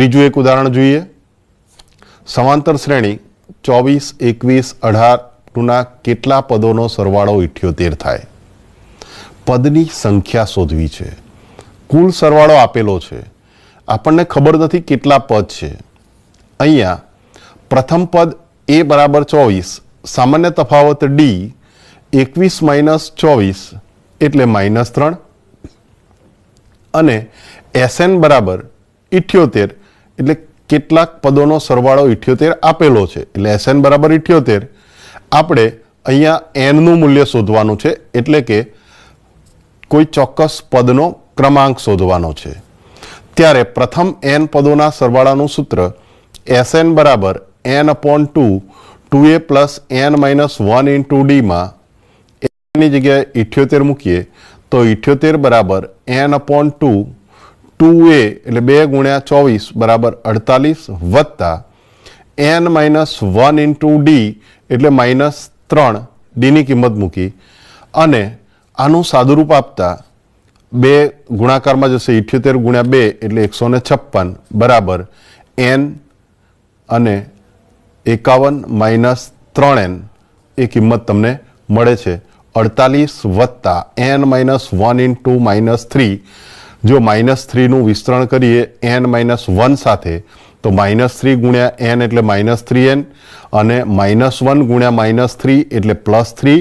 ત્રીજું એક ઉદાહરણ જોઈએ સમાંતર શ્રેણી ચોવીસ એકવીસ અઢારના કેટલા પદોનો સરવાળો ઇઠ્યોતેર થાય પદની સંખ્યા શોધવી છે કુલ સરવાળો આપેલો છે આપણને ખબર નથી કેટલા પદ છે અહીંયા પ્રથમ પદ એ બરાબર ચોવીસ સામાન્ય તફાવત ડી એકવીસ માઇનસ ચોવીસ એટલે માઇનસ ત્રણ અને એસએન બરાબર ઇઠ્યોતેર એટલે કેટલાક પદોનો સરવાળો ઇઠ્યોતેર આપેલો છે એટલે એસએન બરાબર ઇઠ્યોતેર આપણે અહીંયા એનનું મૂલ્ય શોધવાનું છે એટલે કે કોઈ ચોક્કસ પદનો ક્રમાંક શોધવાનો છે ત્યારે પ્રથમ એન પદોના સરવાળાનું સૂત્ર એસએન બરાબર N upon two two A plus N minus one into ડીમાં એની જગ્યાએ ઇઠ્યોતેર મૂકીએ તો ઇઠ્યોતેર બરાબર N upon two two A એટલે બે ગુણ્યા ચોવીસ બરાબર અડતાલીસ વત્તા N minus one into D એટલે માઇનસ ત્રણ ડીની કિંમત મૂકી અને આનું સાદુરૂપ આપતા બે ગુણાકારમાં જશે ઇઠ્યોતેર ગુણ્યા બે એટલે એકસો ને છપ્પન બરાબર એન અને એકાવન માઇનસ ત્રણ એન એ કિંમત તમને મળે છે અડતાલીસ વત્તા N minus one into minus three જો માઇનસ થ્રીનું વિસ્તરણ કરીએ એન માઇનસ વન સાથે તો માઇનસ થ્રી ગુણ્યા એન એટલે માઇનસ થ્રી એન અને માઇનસ વન ગુણ્યા માઇનસ થ્રી એટલે પ્લસ થ્રી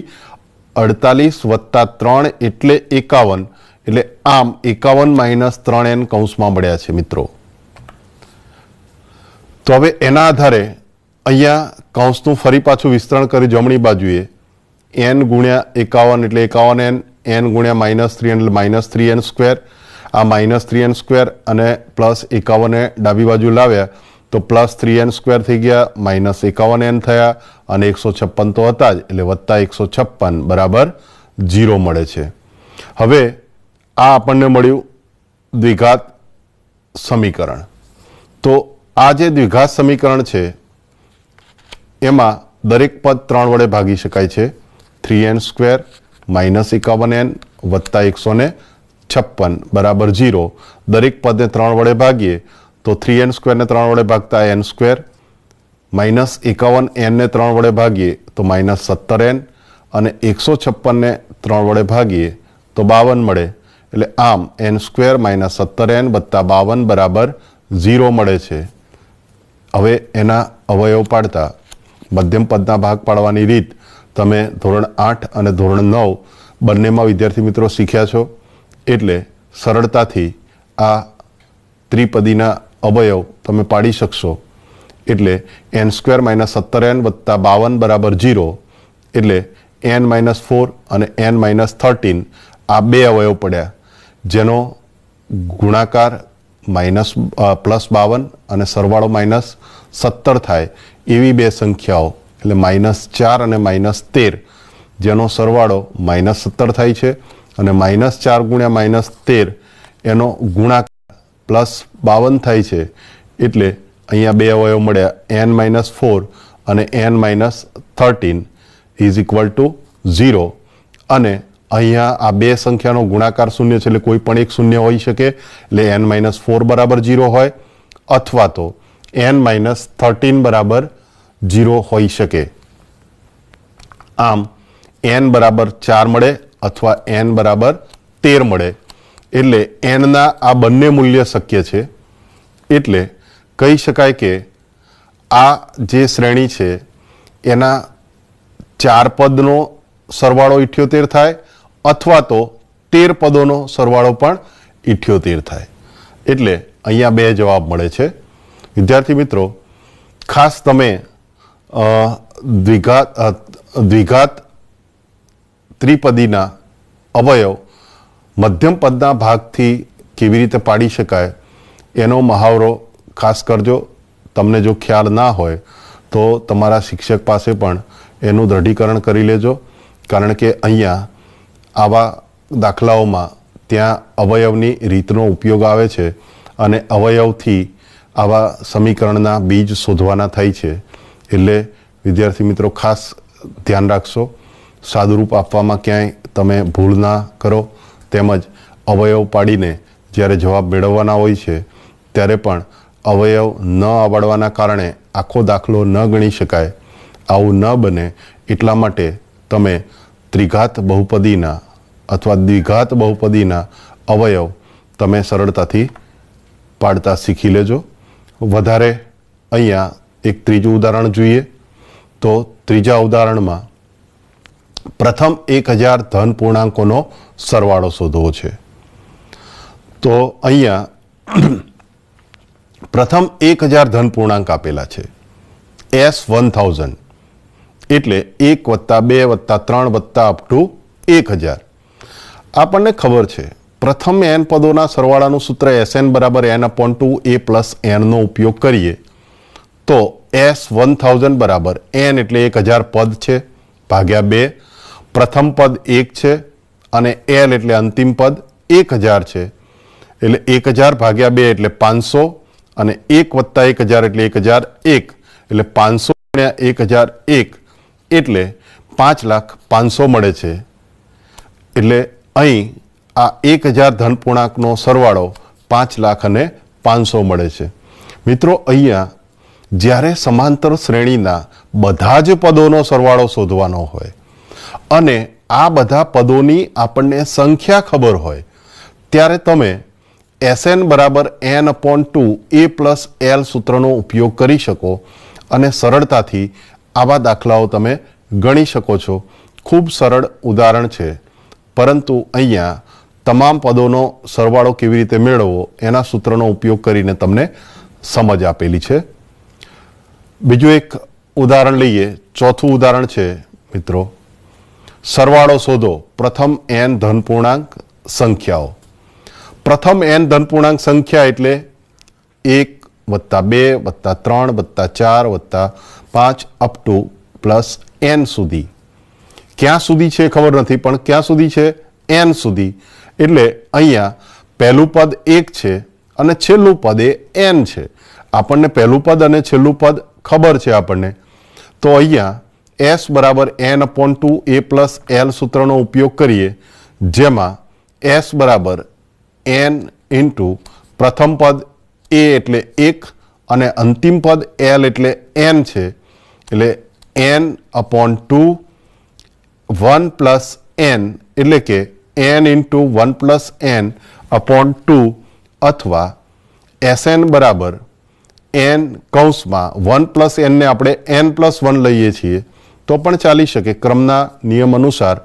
અડતાલીસ વત્તા ત્રણ એટલે એકાવન એટલે આમ એકાવન માઇનસ ત્રણ એન કૌંસમાં મળ્યા છે મિત્રો તો હવે એના આધારે અહીંયા કૌંસનું ફરી પાછું વિસ્તરણ કરી જમણી બાજુએ એન ગુણ્યા એકાવન એટલે એકાવન એન એન ગુણ્યા માઇનસ થ્રી એટલે માઇનસ થ્રી એન સ્ક્વેર આ માઇનસ થ્રી એન સ્ક્વેર અને પ્લસ એકાવનને ડાબી બાજુ લાવ્યા તો પ્લસ થ્રી એન સ્ક્વેર થઈ ગયા માઇનસ એકાવન એન થયા અને એકસો છપ્પન તો હતા જ એટલે વત્તા એકસો છપ્પન બરાબર ઝીરો મળે છે હવે આ આપણને મળ્યું દ્વિઘાત સમીકરણ તો આ જે દ્વિઘાત સમીકરણ છે એમાં દરેક પદ ત્રણ વડે ભાગી શકાય છે થ્રી એન સ્ક્વેર માઇનસ એકાવન એન વત્તા એકસો ને છપ્પન બરાબર ઝીરો દરેક પદને ત્રણ વડે ભાગીએ તો થ્રી એન સ્ક્વેરને ત્રણ વડે ભાગતા એન સ્ક્વેર માઇનસ એકાવન એનને ત્રણ વડે ભાગીએ તો માઇનસ સત્તર એન અને એકસો છપ્પનને ત્રણ વડે ભાગીએ તો બાવન મળે એટલે આમ એન સ્ક્વેર માઇનસ સત્તર એન વત્તા બાવન બરાબર ઝીરો મળે છે હવે એના અવયવ પાડતા મધ્યમ પદના ભાગ પાડવાની રીત તમે ધોરણ આઠ અને ધોરણ નવ બંનેમાં વિદ્યાર્થી મિત્રો શીખ્યા છો એટલે સરળતાથી આ ત્રિપદીના અવયવ તમે પાડી શકશો એટલે એન સ્ક્વેર માઇનસ સત્તર એન વત્તા બાવન બરાબર જીરો એટલે એન માઇનસ ફોર અને એન માઇનસ થર્ટીન આ બે અવયવ પડ્યા જેનો ગુણાકાર માઇનસ પ્લસ બાવન અને સરવાળો માઇનસ સત્તર થાય એવી બે સંખ્યાઓ એટલે માઇનસ ચાર અને માઇનસ તેર જેનો સરવાળો માઇનસ સત્તર થાય છે અને માઇનસ ચાર ગુણ્યા માઇનસ તેર એનો ગુણાકાર પ્લસ બાવન થાય છે એટલે અહીંયા બે અવયવ મળ્યા એન માઇનસ ફોર અને N minus thirteen is equal to zero અને અહીંયા આ બે સંખ્યાનો ગુણાકાર શૂન્ય છે એટલે કોઈ પણ એક શૂન્ય હોઈ શકે એટલે એન માઇનસ ફોર બરાબર ઝીરો હોય અથવા તો એન માઇનસ થર્ટીન બરાબર ઝીરો હોઈ શકે આમ એન બરાબર ચાર મળે અથવા એન બરાબર તેર મળે એટલે એનના આ બંને મૂલ્ય શક્ય છે એટલે કહી શકાય કે આ જે શ્રેણી છે એના ચાર પદનો સરવાળો ઇઠ્યોતેર થાય અથવા તો તેર પદોનો સરવાળો પણ ઇઠ્યોતેર થાય એટલે અહીંયા બે જવાબ મળે છે વિદ્યાર્થી મિત્રો ખાસ તમે દ્વિઘાત દ્વિઘાત ત્રિપદીના અવયવ મધ્યમ પદના ભાગથી કેવી રીતે પાડી શકાય એનો મહાવરો ખાસ કરજો તમને જો ખ્યાલ ના હોય તો તમારા શિક્ષક પાસે પણ એનું દ્રઢીકરણ કરી લેજો કારણ કે અહીંયા આવા દાખલાઓમાં ત્યાં અવયવની રીતનો ઉપયોગ આવે છે અને અવયવથી આવા સમીકરણના બીજ શોધવાના થાય છે એટલે વિદ્યાર્થી મિત્રો ખાસ ધ્યાન રાખશો સાદુરૂપ આપવામાં ક્યાંય તમે ભૂલ ના કરો તેમજ અવયવ પાડીને જ્યારે જવાબ મેળવવાના હોય છે ત્યારે પણ અવયવ ન આવડવાના કારણે આખો દાખલો ન ગણી શકાય આવું ન બને એટલા માટે તમે ત્રિઘાત બહુપદીના અથવા દ્વિઘાત બહુપદીના અવયવ તમે સરળતાથી પાડતા શીખી લેજો વધારે અહીંયા એક ત્રીજું ઉદાહરણ જોઈએ તો ત્રીજા ઉદાહરણમાં પ્રથમ એક હજાર ધન પૂર્ણાંકોનો સરવાળો શોધવો છે તો અહીંયા પ્રથમ એક હજાર ધન પૂર્ણાંક આપેલા છે એસ વન થાઉઝન્ડ એટલે એક વત્તા બે વત્તા ત્રણ વત્તા અપ ટુ એક હજાર આપણને ખબર છે પ્રથમ એન પદોના સરવાળાનું સૂત્ર એસ એન બરાબર N upon two A plus એનનો ઉપયોગ કરીએ તો એસ વન થાઉઝન્ડ બરાબર એન એટલે એક હજાર પદ છે ભાગ્યા બે પ્રથમ પદ એક છે અને એલ એટલે અંતિમ પદ એક હજાર છે એટલે એક હજાર ભાગ્યા બે એટલે પાંચસો અને એક વત્તા એક હજાર એટલે એક હજાર એક એટલે પાંચસો એક હજાર એક એટલે પાંચ લાખ પાંચસો મળે છે એટલે અહીં આ એક હજાર ધનપૂર્ણાંકનો સરવાળો પાંચ લાખ અને પાંચસો મળે છે મિત્રો અહીંયા જ્યારે સમાંતર શ્રેણીના બધા જ પદોનો સરવાળો શોધવાનો હોય અને આ બધા પદોની આપણને સંખ્યા ખબર હોય ત્યારે તમે એસએન બરાબર N upon two A plus L સૂત્રનો ઉપયોગ કરી શકો અને સરળતાથી આવા દાખલાઓ તમે ગણી શકો છો ખૂબ સરળ ઉદાહરણ છે પરંતુ અહીંયા તમામ પદોનો સરવાળો કેવી રીતે મેળવવો એના સૂત્રનો ઉપયોગ કરીને તમને સમજ આપેલી છે બીજું એક ઉદાહરણ લઈએ ચોથું ઉદાહરણ છે મિત્રો સરવાળો શોધો પ્રથમ એન ધનપૂર્ણાંક સંખ્યાઓ પ્રથમ એન ધનપૂર્ણાંક સંખ્યા એટલે એક વત્તા બે વત્તા ત્રણ વત્તા ચાર વત્તા પાંચ અપ ટુ પ્લસ એન સુધી ક્યાં સુધી છે ખબર નથી પણ ક્યાં સુધી છે એન સુધી એટલે અહીંયા પહેલું પદ એક છે અને છેલ્લું પદ એ એન છે આપણને પહેલું પદ અને છેલ્લું પદ ખબર છે આપણને તો અહીંયા એસ બરાબર N upon two A plus L સૂત્રનો ઉપયોગ કરીએ જેમાં એસ બરાબર એન ઇન્ટુ પ્રથમ પદ એ એટલે એક અને અંતિમ પદ એલ એટલે એન છે એટલે N upon two one plus N એટલે કે N into one plus N upon two અથવા એસએન બરાબર એન કૌંસમાં વન પ્લસ એનને આપણે એન પ્લસ વન લઈએ છીએ તો પણ ચાલી શકે ક્રમના નિયમ અનુસાર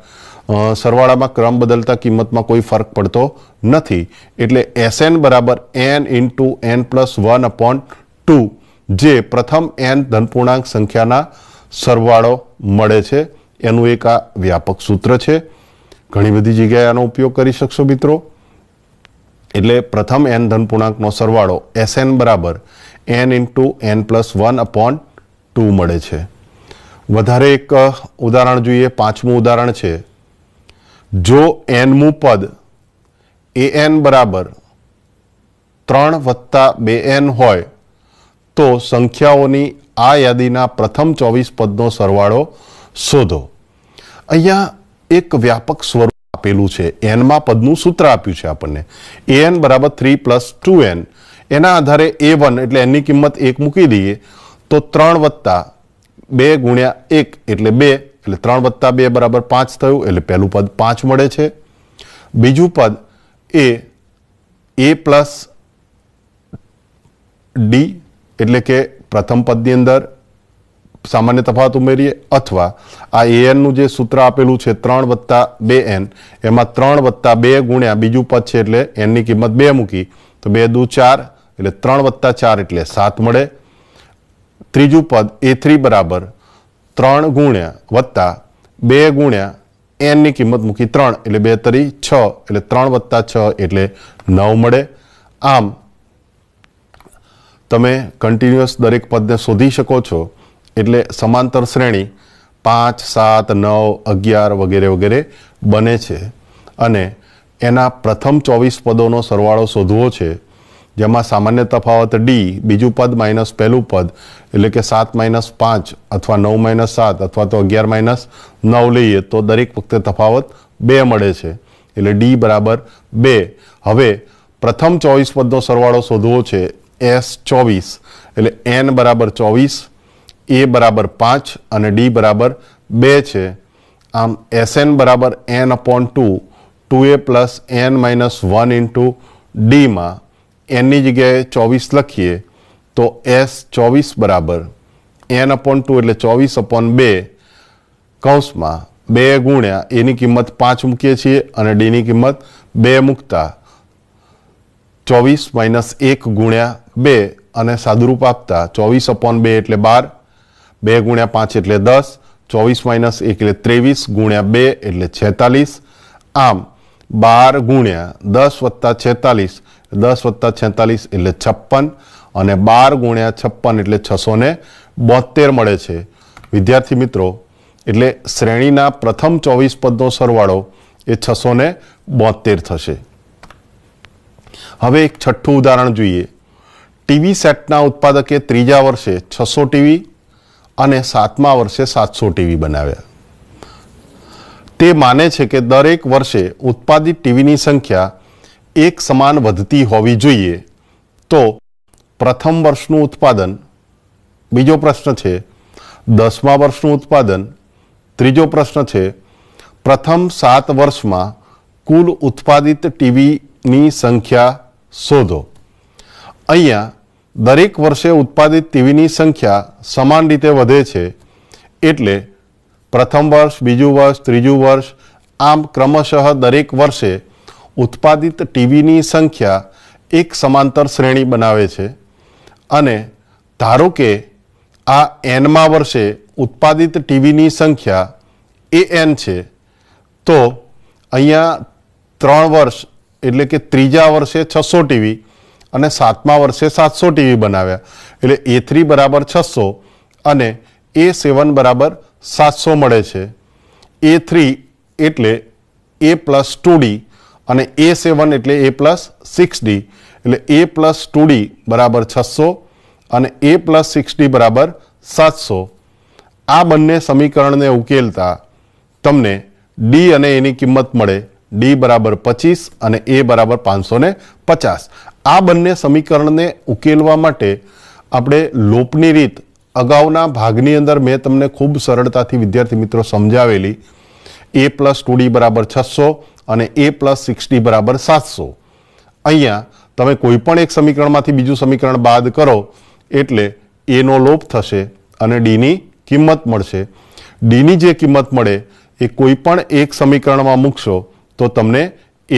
સરવાળામાં ક્રમ બદલતા કિંમતમાં કોઈ ફરક પડતો નથી એટલે એસએન બરાબર N into N plus one upon two જે પ્રથમ એન ધનપૂર્ણાંક સંખ્યાના સરવાળો મળે છે એનું એક આ વ્યાપક સૂત્ર છે ઘણી બધી જગ્યાએ આનો ઉપયોગ કરી શકશો મિત્રો એટલે પ્રથમ એન ધનપૂર્ણાંકનો સરવાળો એસએન બરાબર N into N plus one upon two મળે છે વધારે એક ઉદાહરણ જોઈએ પાંચમું ઉદાહરણ છે જો એનમું પદ એ એન બરાબર ત્રણ વત્તા બે એન હોય તો સંખ્યાઓની આ યાદીના પ્રથમ ચોવીસ પદનો સરવાળો શોધો અહીંયા એક વ્યાપક સ્વરૂપ આપેલું છે એનમાં પદનું સૂત્ર આપ્યું છે આપણને એ એન બરાબર થ્રી પ્લસ ટુ એન એના આધારે એ વન એટલે એની કિંમત એક મૂકી દઈએ તો ત્રણ વત્તા બે ગુણ્યા એક એટલે બે એટલે ત્રણ વત્તા બે બરાબર પાંચ થયું એટલે પહેલું પદ પાંચ મળે છે બીજું પદ એ એ પ્લસ ડી એટલે કે પ્રથમ પદની અંદર સામાન્ય તફાવત ઉમેરીએ અથવા આ એએનનું જે સૂત્ર આપેલું છે ત્રણ વત્તા બે એન એમાં ત્રણ વત્તા બે ગુણ્યા બીજું પદ છે એટલે એનની કિંમત બે મૂકી તો બે દુ ચાર એટલે ત્રણ વત્તા ચાર એટલે સાત મળે ત્રીજું પદ એ થ્રી બરાબર ત્રણ ગુણ્યા વત્તા બે ગુણ્યા એનની કિંમત મૂકી ત્રણ એટલે બે તરી છ એટલે ત્રણ વત્તા છ એટલે નવ મળે આમ તમે કન્ટિન્યુઅસ દરેક પદને શોધી શકો છો એટલે સમાંતર શ્રેણી પાંચ સાત નવ અગિયાર વગેરે વગેરે બને છે અને એના પ્રથમ ચોવીસ પદોનો સરવાળો શોધવો છે જેમાં સામાન્ય તફાવત ડી બીજું પદ માઇનસ પહેલું પદ એટલે કે સાત માઇનસ પાંચ અથવા નવ માઇનસ સાત અથવા તો અગિયાર માઇનસ નવ લઈએ તો દરેક વખતે તફાવત બે મળે છે એટલે ડી બરાબર બે હવે પ્રથમ ચોવીસ પદનો સરવાળો શોધવો છે એસ ચોવીસ એટલે એન બરાબર ચોવીસ એ બરાબર પાંચ અને ડી બરાબર બે છે આમ એસએન બરાબર N upon two two A plus N minus one into ડીમાં એનની જગ્યાએ ચોવીસ લખીએ તો એસ ચોવીસ બરાબર એન અપોન ટુ એટલે ચોવીસ અપોન બે કૌંસમાં બે ગુણ્યા એની કિંમત પાંચ મૂકીએ છીએ અને ડીની કિંમત બે મૂકતા ચોવીસ માઇનસ એક ગુણ્યા બે અને સાદુરૂપ આપતા ચોવીસ અપોન બે એટલે બાર બે ગુણ્યા પાંચ એટલે દસ ચોવીસ માઇનસ એક એટલે ત્રેવીસ ગુણ્યા બે એટલે છેતાલીસ આમ બાર ગુણ્યા દસ વત્તા છેતાલીસ દસ વત્તા છેતાલીસ એટલે છપ્પન અને બાર ગુણ્યા છપ્પન એટલે છસો ને બોતેર મળે છે વિદ્યાર્થી મિત્રો એટલે શ્રેણીના પ્રથમ ચોવીસ પદનો સરવાળો એ છસો ને બોતેર થશે હવે એક છઠ્ઠું ઉદાહરણ જોઈએ ટીવી સેટના ઉત્પાદકે ત્રીજા વર્ષે છસો ટીવી અને સાતમા વર્ષે સાતસો ટીવી બનાવ્યા તે માને છે કે દરેક વર્ષે ઉત્પાદિત ટીવીની સંખ્યા એક સમાન વધતી હોવી જોઈએ તો પ્રથમ વર્ષનું ઉત્પાદન બીજો પ્રશ્ન છે દસમા વર્ષનું ઉત્પાદન ત્રીજો પ્રશ્ન છે પ્રથમ સાત વર્ષમાં કુલ ઉત્પાદિત ટીવીની સંખ્યા શોધો અહીંયા દરેક વર્ષે ઉત્પાદિત ટીવીની સંખ્યા સમાન રીતે વધે છે એટલે પ્રથમ વર્ષ બીજું વર્ષ ત્રીજું વર્ષ આમ ક્રમશઃ દરેક વર્ષે ઉત્પાદિત ટીવીની સંખ્યા એક સમાંતર શ્રેણી બનાવે છે અને ધારો કે આ એનમાં વર્ષે ઉત્પાદિત ટીવીની સંખ્યા એ એન છે તો અહીંયા ત્રણ વર્ષ એટલે કે ત્રીજા વર્ષે છસો ટીવી અને સાતમા વર્ષે સાતસો ટીવી બનાવ્યા એટલે એ થ્રી બરાબર છસો અને એ સેવન બરાબર સાતસો મળે છે એ થ્રી એટલે એ પ્લસ ટુ ડી અને એ સેવન એટલે એ પ્લસ સિક્સ ડી એટલે એ પ્લસ ટુ ડી બરાબર છસો અને એ પ્લસ સિક્સ ડી બરાબર સાતસો આ બંને સમીકરણને ઉકેલતા તમને ડી અને એની કિંમત મળે ડી બરાબર પચીસ અને એ બરાબર પાંચસો પચાસ આ બંને સમીકરણને ઉકેલવા માટે આપણે લોપની રીત અગાઉના ભાગની અંદર મેં તમને ખૂબ સરળતાથી વિદ્યાર્થી મિત્રો સમજાવેલી એ પ્લસ ટુ ડી બરાબર છસો અને એ પ્લસ સિક્સ ડી બરાબર સાતસો અહીંયા તમે કોઈ પણ એક સમીકરણમાંથી બીજું સમીકરણ બાદ કરો એટલે એનો લોપ થશે અને ડીની કિંમત મળશે ડીની જે કિંમત મળે એ કોઈ પણ એક સમીકરણમાં મૂકશો તો તમને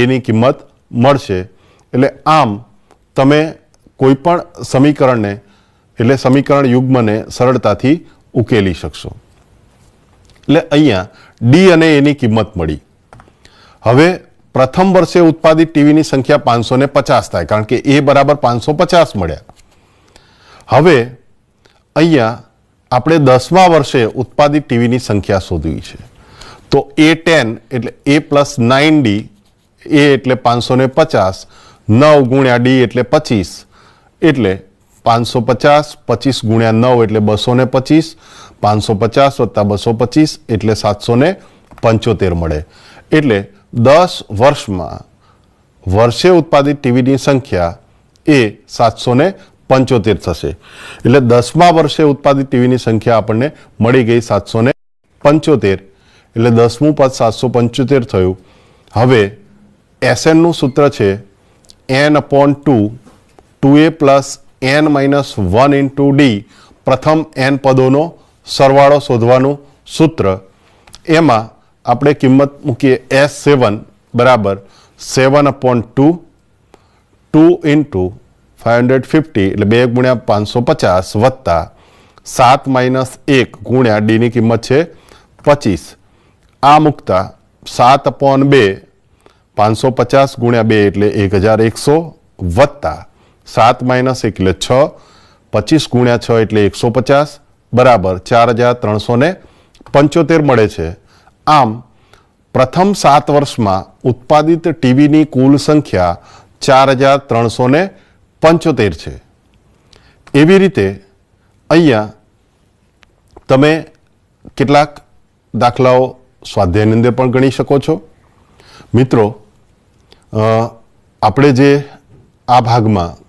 એની કિંમત મળશે એટલે આમ તમે કોઈ પણ સમીકરણને એટલે સમીકરણ યુગ્મને સરળતાથી ઉકેલી શકશો એટલે અહીંયા ડી અને એની કિંમત મળી હવે પ્રથમ વર્ષે ઉત્પાદિત ટીવીની સંખ્યા પાંચસો ને પચાસ થાય કારણ કે એ બરાબર પાંચસો પચાસ મળ્યા હવે અહીંયા આપણે દસમા વર્ષે ઉત્પાદિત ટીવીની સંખ્યા શોધવી છે તો એ ટેન એટલે એ પ્લસ નાઇન ડી એ એટલે પાંચસો ને પચાસ નવ ગુણ્યા ડી એટલે પચીસ એટલે પાંચસો પચાસ પચીસ ગુણ્યા નવ એટલે બસો ને પચીસ પાંચસો પચાસ વત્તા બસો પચીસ એટલે સાતસો ને પંચોતેર મળે એટલે દસ વર્ષમાં વર્ષે ઉત્પાદિત ટીવીની સંખ્યા એ સાતસો ને પંચોતેર થશે એટલે દસમા વર્ષે ઉત્પાદિત ટીવીની સંખ્યા આપણને મળી ગઈ સાતસો ને પંચોતેર એટલે દસમું પદ સાતસો પંચોતેર થયું હવે એસએનનું સૂત્ર છે N upon two two A plus N minus one into D પ્રથમ એન પદોનો સરવાળો શોધવાનું સૂત્ર એમાં આપણે કિંમત મૂકીએ એસ સેવન બરાબર seven upon two two into five hundred fifty એટલે બે ગુણ્યા પાંચસો પચાસ વત્તા સાત માઇનસ એક ગુણ્યા ડીની કિંમત છે પચીસ આ મૂકતા સાત અપોન બે પાંચસો પચાસ ગુણ્યા બે એટલે એક હજાર એકસો વત્તા સાત માઇનસ એક એટલે છ પચીસ ગુણ્યા છ એટલે એકસો પચાસ બરાબર ચાર હજાર ત્રણસો પંચોતેર મળે છે આમ પ્રથમ સાત વર્ષમાં ઉત્પાદિત ટીવીની કુલ સંખ્યા ચાર હજાર ત્રણસો પંચોતેર છે એવી રીતે અહીંયા તમે કેટલાક દાખલાઓ સ્વાધ્યાયની અંદર પણ ગણી શકો છો મિત્રો આપણે જે આ ભાગમાં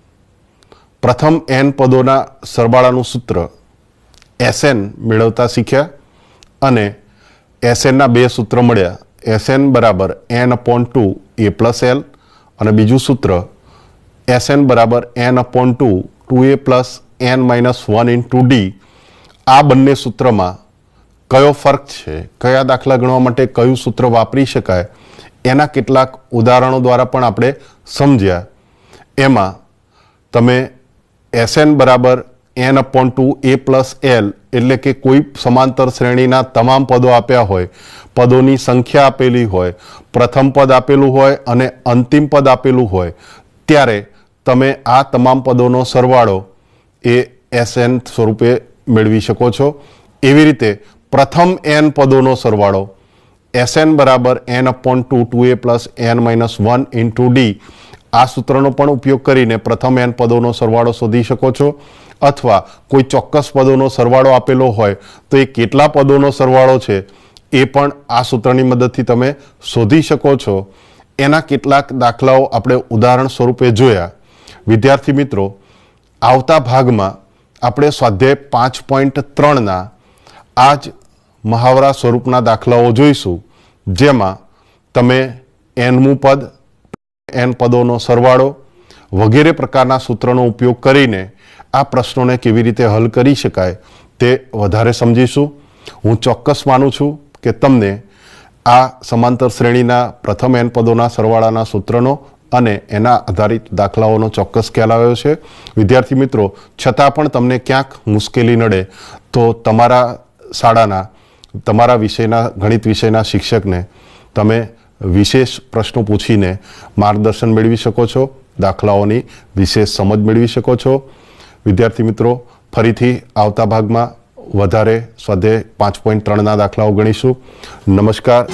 પ્રથમ એન પદોના સરવાળાનું સૂત્ર એસએન મેળવતા શીખ્યા અને એસએનના બે સૂત્ર મળ્યા એસએન બરાબર N upon two A plus L અને બીજું સૂત્ર એસએન બરાબર N upon two two A plus N minus one into D આ બંને સૂત્રમાં કયો ફર્ક છે કયા દાખલા ગણવા માટે કયું સૂત્ર વાપરી શકાય એના કેટલાક ઉદાહરણો દ્વારા પણ આપણે સમજ્યા એમાં તમે એસ એન બરાબર N upon two A plus L એટલે કે કોઈ સમાંતર શ્રેણીના તમામ પદો આપ્યા હોય પદોની સંખ્યા આપેલી હોય પ્રથમ પદ આપેલું હોય અને અંતિમ પદ આપેલું હોય ત્યારે તમે આ તમામ પદોનો સરવાળો એ એસ એન સ્વરૂપે મેળવી શકો છો એવી રીતે પ્રથમ એન પદોનો સરવાળો એસ એન બરાબર N upon two two A plus N minus one into D આ સૂત્રનો પણ ઉપયોગ કરીને પ્રથમ એન પદોનો સરવાળો શોધી શકો છો અથવા કોઈ ચોક્કસ પદોનો સરવાળો આપેલો હોય તો એ કેટલા પદોનો સરવાળો છે એ પણ આ સૂત્રની મદદથી તમે શોધી શકો છો એના કેટલાક દાખલાઓ આપણે ઉદાહરણ સ્વરૂપે જોયા વિદ્યાર્થી મિત્રો આવતા ભાગમાં આપણે સ્વાધ્યાય પાંચ પોઈન્ટ ત્રણના આ જ મહાવરા સ્વરૂપના દાખલાઓ જોઈશું જેમાં તમે એનમું પદ એન પદોનો સરવાળો વગેરે પ્રકારના સૂત્રનો ઉપયોગ કરીને આ પ્રશ્નોને કેવી રીતે હલ કરી શકાય તે વધારે સમજીશું હું ચોક્કસ માનું છું કે તમને આ સમાંતર શ્રેણીના પ્રથમ એન પદોના સરવાળાના સૂત્રનો અને એના આધારિત દાખલાઓનો ચોક્કસ ખ્યાલ આવ્યો છે વિદ્યાર્થી મિત્રો છતાં પણ તમને ક્યાંક મુશ્કેલી નડે તો તમારા શાળાના તમારા વિષયના ગણિત વિષયના શિક્ષકને તમે વિશેષ પ્રશ્નો પૂછીને માર્ગદર્શન મેળવી શકો છો દાખલાઓની વિશેષ સમજ મેળવી શકો છો વિદ્યાર્થી મિત્રો ફરીથી આવતા ભાગમાં વધારે સ્વાધ્યાય પાંચ પોઈન્ટ ત્રણના દાખલાઓ ગણીશું નમસ્કાર